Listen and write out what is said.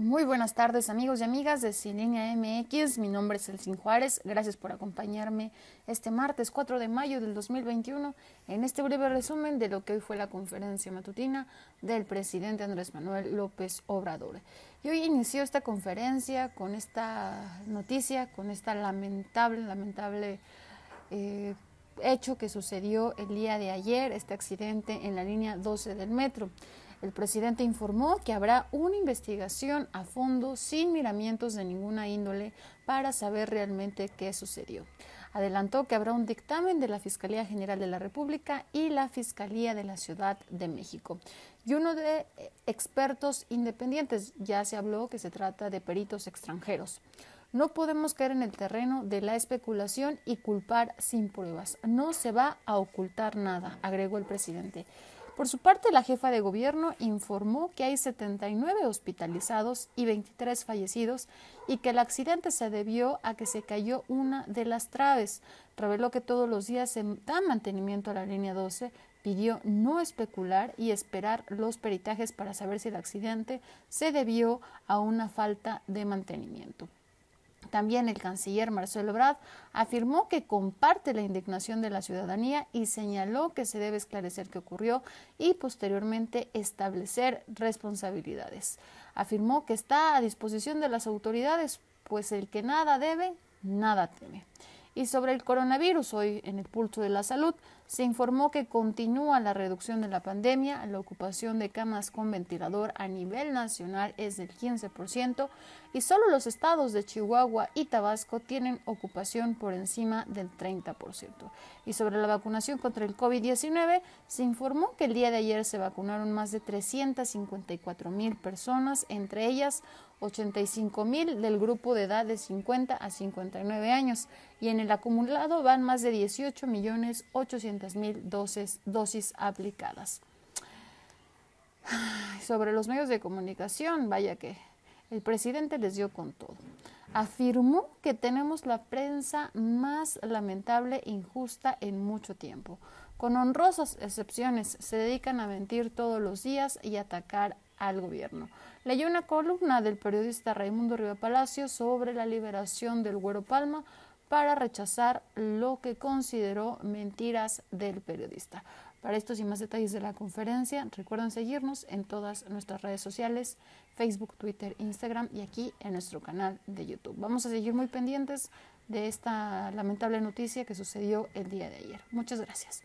Muy buenas tardes amigos y amigas de Línea MX, mi nombre es Elsin Juárez, gracias por acompañarme este martes 4 de mayo del 2021 en este breve resumen de lo que hoy fue la conferencia matutina del presidente Andrés Manuel López Obrador. Y hoy inició esta conferencia con esta noticia, con esta lamentable, lamentable eh, hecho que sucedió el día de ayer, este accidente en la línea 12 del metro. El presidente informó que habrá una investigación a fondo sin miramientos de ninguna índole para saber realmente qué sucedió. Adelantó que habrá un dictamen de la Fiscalía General de la República y la Fiscalía de la Ciudad de México y uno de eh, expertos independientes. Ya se habló que se trata de peritos extranjeros. No podemos caer en el terreno de la especulación y culpar sin pruebas. No se va a ocultar nada, agregó el presidente. Por su parte, la jefa de gobierno informó que hay 79 hospitalizados y 23 fallecidos y que el accidente se debió a que se cayó una de las traves. Reveló que todos los días se da mantenimiento a la línea 12, pidió no especular y esperar los peritajes para saber si el accidente se debió a una falta de mantenimiento. También el canciller Marcelo Brad afirmó que comparte la indignación de la ciudadanía y señaló que se debe esclarecer qué ocurrió y posteriormente establecer responsabilidades. Afirmó que está a disposición de las autoridades, pues el que nada debe, nada teme. Y sobre el coronavirus, hoy en el pulso de la salud, se informó que continúa la reducción de la pandemia, la ocupación de camas con ventilador a nivel nacional es del 15% y solo los estados de Chihuahua y Tabasco tienen ocupación por encima del 30%. Y sobre la vacunación contra el COVID-19, se informó que el día de ayer se vacunaron más de 354 mil personas, entre ellas 85 mil del grupo de edad de 50 a 59 años y en el acumulado van más de 18 millones 800 mil dosis, dosis aplicadas. Sobre los medios de comunicación, vaya que el presidente les dio con todo. Afirmó que tenemos la prensa más lamentable e injusta en mucho tiempo. Con honrosas excepciones, se dedican a mentir todos los días y atacar al gobierno. Leyó una columna del periodista Raimundo Río Palacio sobre la liberación del Güero Palma para rechazar lo que consideró mentiras del periodista. Para estos y más detalles de la conferencia, recuerden seguirnos en todas nuestras redes sociales, Facebook, Twitter, Instagram y aquí en nuestro canal de YouTube. Vamos a seguir muy pendientes de esta lamentable noticia que sucedió el día de ayer. Muchas gracias.